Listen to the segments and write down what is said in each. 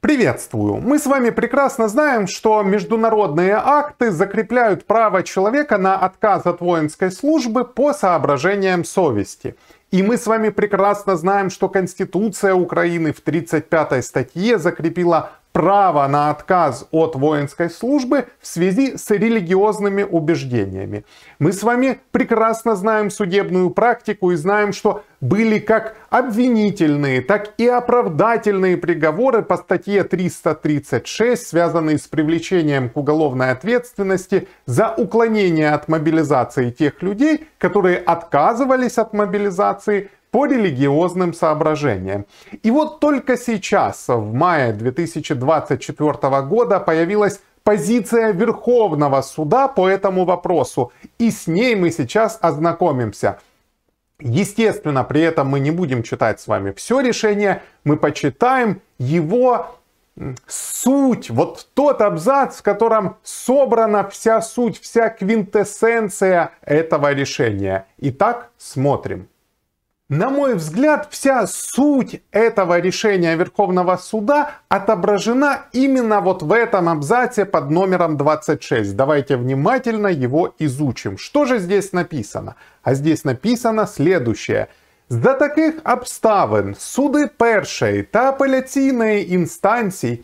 Приветствую! Мы с вами прекрасно знаем, что международные акты закрепляют право человека на отказ от воинской службы по соображениям совести. И мы с вами прекрасно знаем, что Конституция Украины в 35 статье закрепила право на отказ от воинской службы в связи с религиозными убеждениями. Мы с вами прекрасно знаем судебную практику и знаем, что были как обвинительные, так и оправдательные приговоры по статье 336, связанные с привлечением к уголовной ответственности за уклонение от мобилизации тех людей, которые отказывались от мобилизации по религиозным соображениям. И вот только сейчас, в мае 2024 года, появилась позиция Верховного суда по этому вопросу. И с ней мы сейчас ознакомимся. Естественно, при этом мы не будем читать с вами все решение, мы почитаем его суть, вот тот абзац, в котором собрана вся суть, вся квинтэссенция этого решения. Итак, смотрим. На мой взгляд, вся суть этого решения Верховного суда отображена именно вот в этом абзаце под номером 26. Давайте внимательно его изучим. Что же здесь написано? А здесь написано следующее. За таких обставин суди першої та апеляційної інстанцій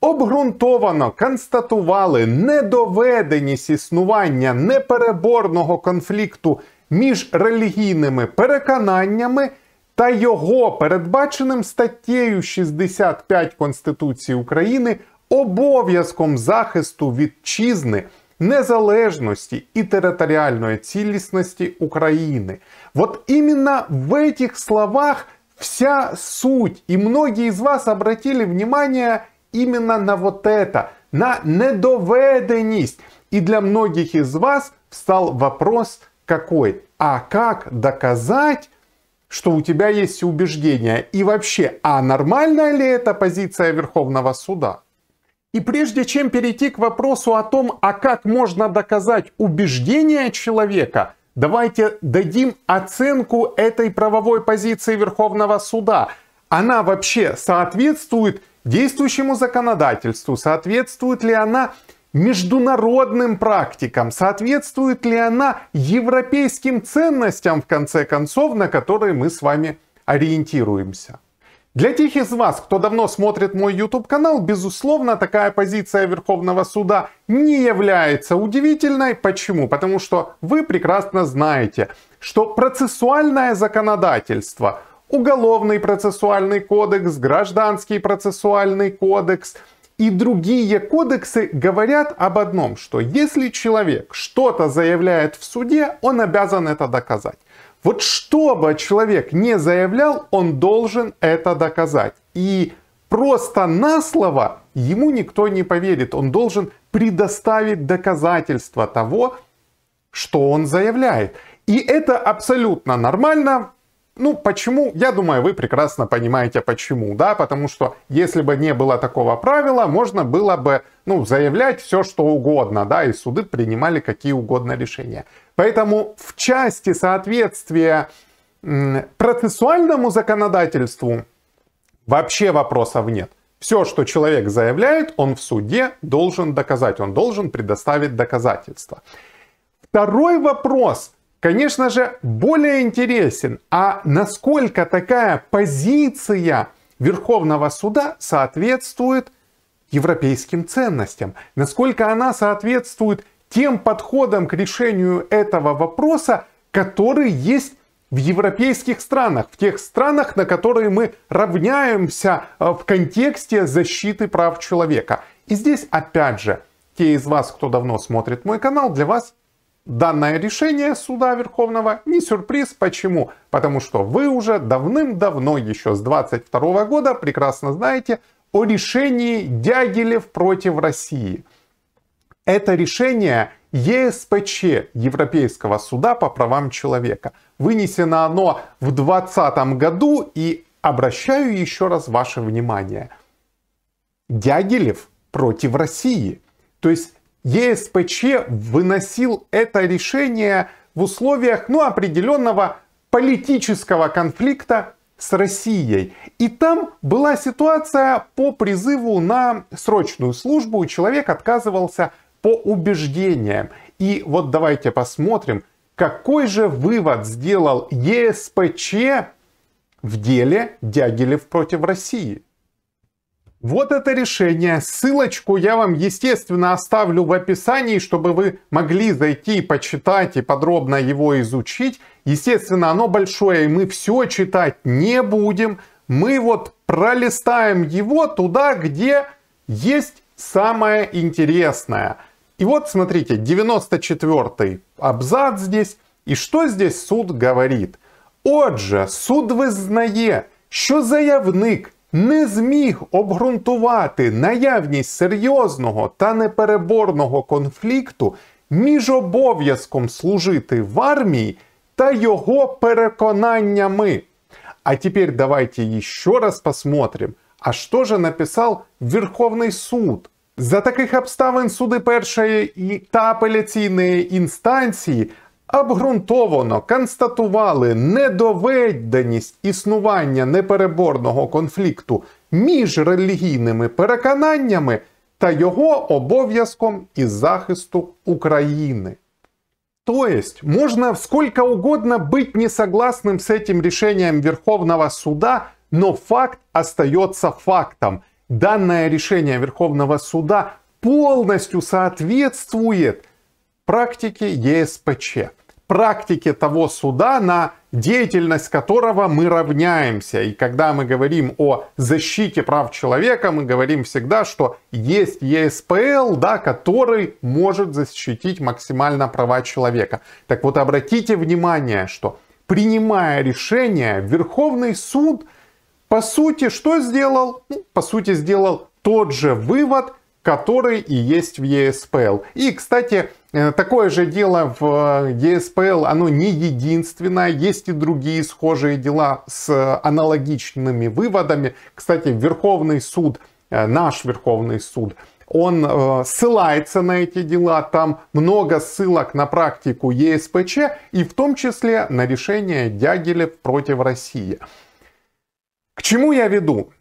обґрунтовано констатували недоведеність існування непереборного конфлікту між релігійними переконаннями та його передбаченим статтєю 65 Конституції України обов'язком захисту вітчизни. Незалежності і територіальної цілісності України. От іменно в этих словах вся суть. і многі з вас обратили внимание іменно на вот это, на недоведеність. І для многих із вас встал вопрос какой, а как доказать, что у тебя есть убеждения. И вообще, а нормальная ли это позиция Верховного суда? И прежде чем перейти к вопросу о том, а как можно доказать убеждения человека, давайте дадим оценку этой правовой позиции Верховного суда. Она вообще соответствует действующему законодательству? Соответствует ли она международным практикам? Соответствует ли она европейским ценностям, в конце концов, на которые мы с вами ориентируемся? Для тех из вас, кто давно смотрит мой YouTube канал, безусловно, такая позиция Верховного суда не является удивительной. Почему? Потому что вы прекрасно знаете, что процессуальное законодательство, уголовный процессуальный кодекс, гражданский процессуальный кодекс – и другие кодексы говорят об одном, что если человек что-то заявляет в суде, он обязан это доказать. Вот что бы человек не заявлял, он должен это доказать. И просто на слово ему никто не поверит. Он должен предоставить доказательства того, что он заявляет. И это абсолютно нормально, ну, почему? Я думаю, вы прекрасно понимаете, почему, да, потому что если бы не было такого правила, можно было бы, ну, заявлять все, что угодно, да, и суды принимали какие угодно решения. Поэтому в части соответствия процессуальному законодательству вообще вопросов нет. Все, что человек заявляет, он в суде должен доказать, он должен предоставить доказательства. Второй вопрос – конечно же, более интересен, а насколько такая позиция Верховного суда соответствует европейским ценностям, насколько она соответствует тем подходам к решению этого вопроса, который есть в европейских странах, в тех странах, на которые мы равняемся э, в контексте защиты прав человека. И здесь, опять же, те из вас, кто давно смотрит мой канал, для вас Данное решение суда Верховного не сюрприз. Почему? Потому что вы уже давным-давно, еще с 22 года, прекрасно знаете о решении Дягилев против России. Это решение ЕСПЧ Европейского суда по правам человека. Вынесено оно в 2020 году и обращаю еще раз ваше внимание. Дягилев против России. То есть ЕСПЧ выносил это решение в условиях ну, определенного политического конфликта с Россией. И там была ситуация по призыву на срочную службу. Человек отказывался по убеждениям. И вот давайте посмотрим, какой же вывод сделал ЕСПЧ в деле Дягилев против России. Вот это решение. Ссылочку я вам, естественно, оставлю в описании, чтобы вы могли зайти и почитать и подробно его изучить. Естественно, оно большое, и мы все читать не будем. Мы вот пролистаем его туда, где есть самое интересное. И вот, смотрите, 94 абзац здесь. И что здесь суд говорит? Отже, суд визнає, що заявник – не зміг обґрунтувати наявність серйозного та непереборного конфлікту між обов'язком служити в армії та його переконаннями. А тепер давайте ще раз посмотрим, а що же написав Верховний суд. За таких обставин суди першої та апеляційної інстанції обґрунтовано констатували недоведеність існування непереборного конфлікту між релігійними переконаннями та його обов'язком із захисту України. То есть можно сколько угодно быть несогласным с этим решением Верховного суда, но факт остается фактом. Данное решение Верховного суда полностью соответствует практике ЕСПЧ. практике того суда, на деятельность которого мы равняемся. И когда мы говорим о защите прав человека, мы говорим всегда, что есть ЕСПЛ, да, который может защитить максимально права человека. Так вот, обратите внимание, что принимая решение, Верховный суд, по сути, что сделал? Ну, по сути, сделал тот же вывод, который и есть в ЕСПЛ. И, кстати, Э, такое же дело в ESPL, э, оно не единственное, есть и другие схожие дела с э, аналогичными выводами. Кстати, Верховный суд, наш Верховный суд, он ссылается на эти дела, там много ссылок на практику ЕСПЧ и в том числе на решение Дягилев против России. К чему я веду?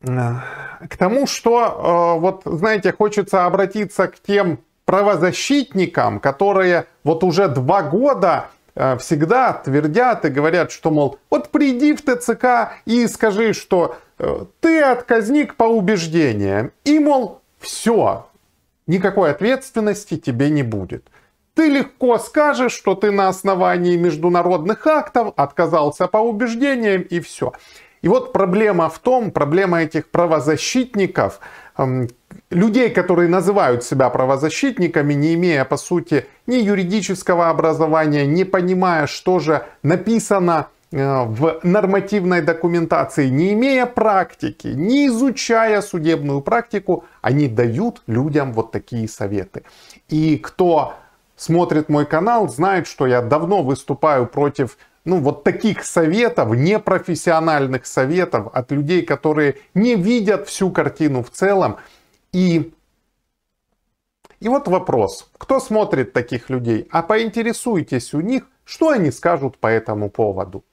К тому, что, вот знаете, хочется обратиться к тем правозащитникам, которые вот уже два года э, всегда твердят и говорят, что, мол, вот приди в ТЦК и скажи, что э, ты отказник по убеждениям. И, мол, все, никакой ответственности тебе не будет. Ты легко скажешь, что ты на основании международных актов отказался по убеждениям и все. И вот проблема в том, проблема этих правозащитников, эм, людей, которые называют себя правозащитниками, не имея, по сути, ни юридического образования, не понимая, что же написано э, в нормативной документации, не имея практики, не изучая судебную практику, они дают людям вот такие советы. И кто смотрит мой канал, знает, что я давно выступаю против ну, вот таких советов, непрофессиональных советов от людей, которые не видят всю картину в целом и и вот вопрос, кто смотрит таких людей? А поинтересуйтесь у них, что они скажут по этому поводу.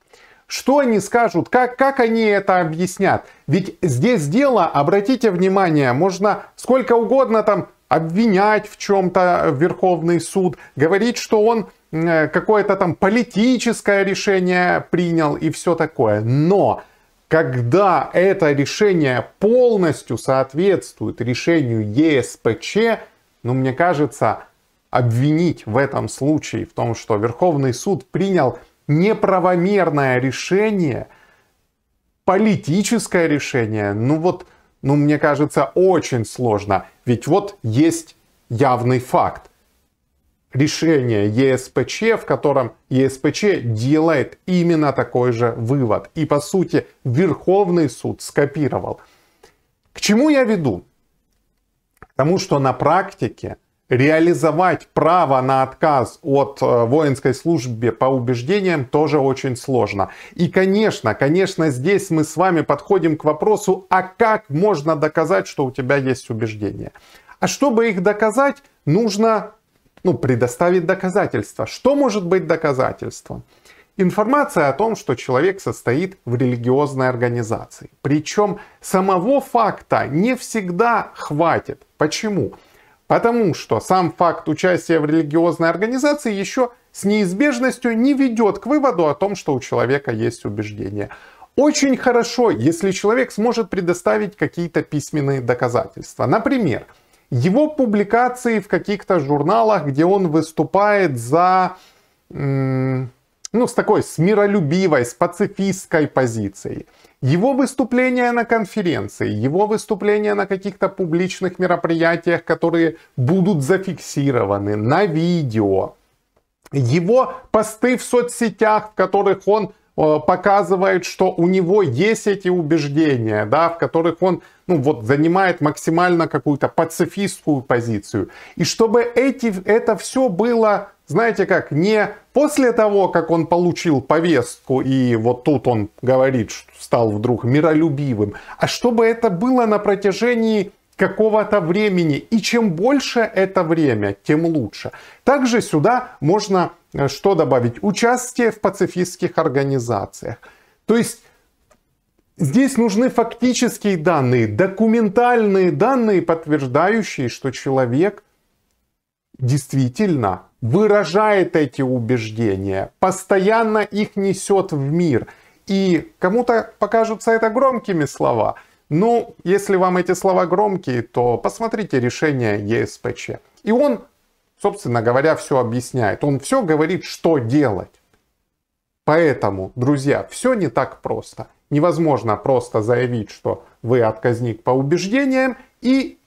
Что они скажут, как, как они это объяснят? Ведь здесь дело, обратите внимание, можно сколько угодно там обвинять в чем-то Верховный суд, говорить, что он э, какое-то там политическое решение принял и все такое. Но когда это решение полностью соответствует решению ЕСПЧ, ну, мне кажется, обвинить в этом случае в том, что Верховный суд принял неправомерное решение, политическое решение, ну вот, ну, мне кажется, очень сложно. Ведь вот есть явный факт решение ЕСПЧ, в котором ЕСПЧ делает именно такой же вывод. И по сути Верховный суд скопировал. К чему я веду? К тому, что на практике реализовать право на отказ от э, воинской службы по убеждениям тоже очень сложно. И, конечно, конечно, здесь мы с вами подходим к вопросу, а как можно доказать, что у тебя есть убеждения? А чтобы их доказать, нужно ну, предоставить доказательства. Что может быть доказательством? Информация о том, что человек состоит в религиозной организации. Причем самого факта не всегда хватит. Почему? Потому что сам факт участия в религиозной организации еще с неизбежностью не ведет к выводу о том, что у человека есть убеждение. Очень хорошо, если человек сможет предоставить какие-то письменные доказательства. Например, его публикации в каких-то журналах, где он выступает за, ну, с такой, с миролюбивой, с пацифистской позицией. Его выступления на конференции, его выступления на каких-то публичных мероприятиях, которые будут зафиксированы на видео, его посты в соцсетях, в которых он Э, показывает, что у него есть эти убеждения, да, в которых он ну, вот, занимает максимально какую-то пацифистскую позицию. И чтобы эти, это все было, знаете как, не после того, как он получил повестку, и вот тут он говорит, что стал вдруг миролюбивым, а чтобы это было на протяжении какого-то времени. И чем больше это время, тем лучше. Также сюда можно Э, что добавить? Участие в пацифистских организациях. То есть Здесь нужны фактические данные, документальные данные, подтверждающие, что человек действительно выражает эти убеждения, постоянно их несет в мир. И кому-то покажутся это громкими слова. Ну, если вам эти слова громкие, то посмотрите решение ЕСПЧ. И он собственно говоря, все объясняет. Он все говорит, что делать. Поэтому, друзья, все не так просто. Невозможно просто заявить, что вы отказник по убеждениям и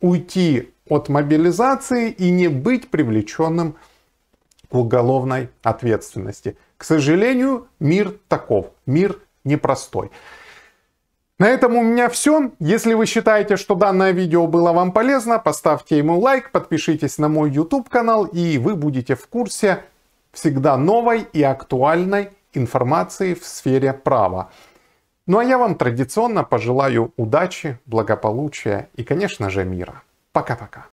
уйти от мобилизации и не быть привлеченным к уголовной ответственности. К сожалению, мир таков, мир непростой. На этом у меня все. Если вы считаете, что данное видео было вам полезно, поставьте ему лайк, подпишитесь на мой YouTube канал, и вы будете в курсе всегда новой и актуальной информации в сфере права. Ну а я вам традиционно пожелаю удачи, благополучия и, конечно же, мира. Пока-пока.